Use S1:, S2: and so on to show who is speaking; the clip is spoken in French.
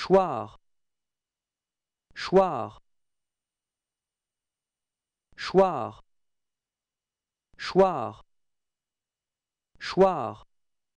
S1: choir choir choir choir choir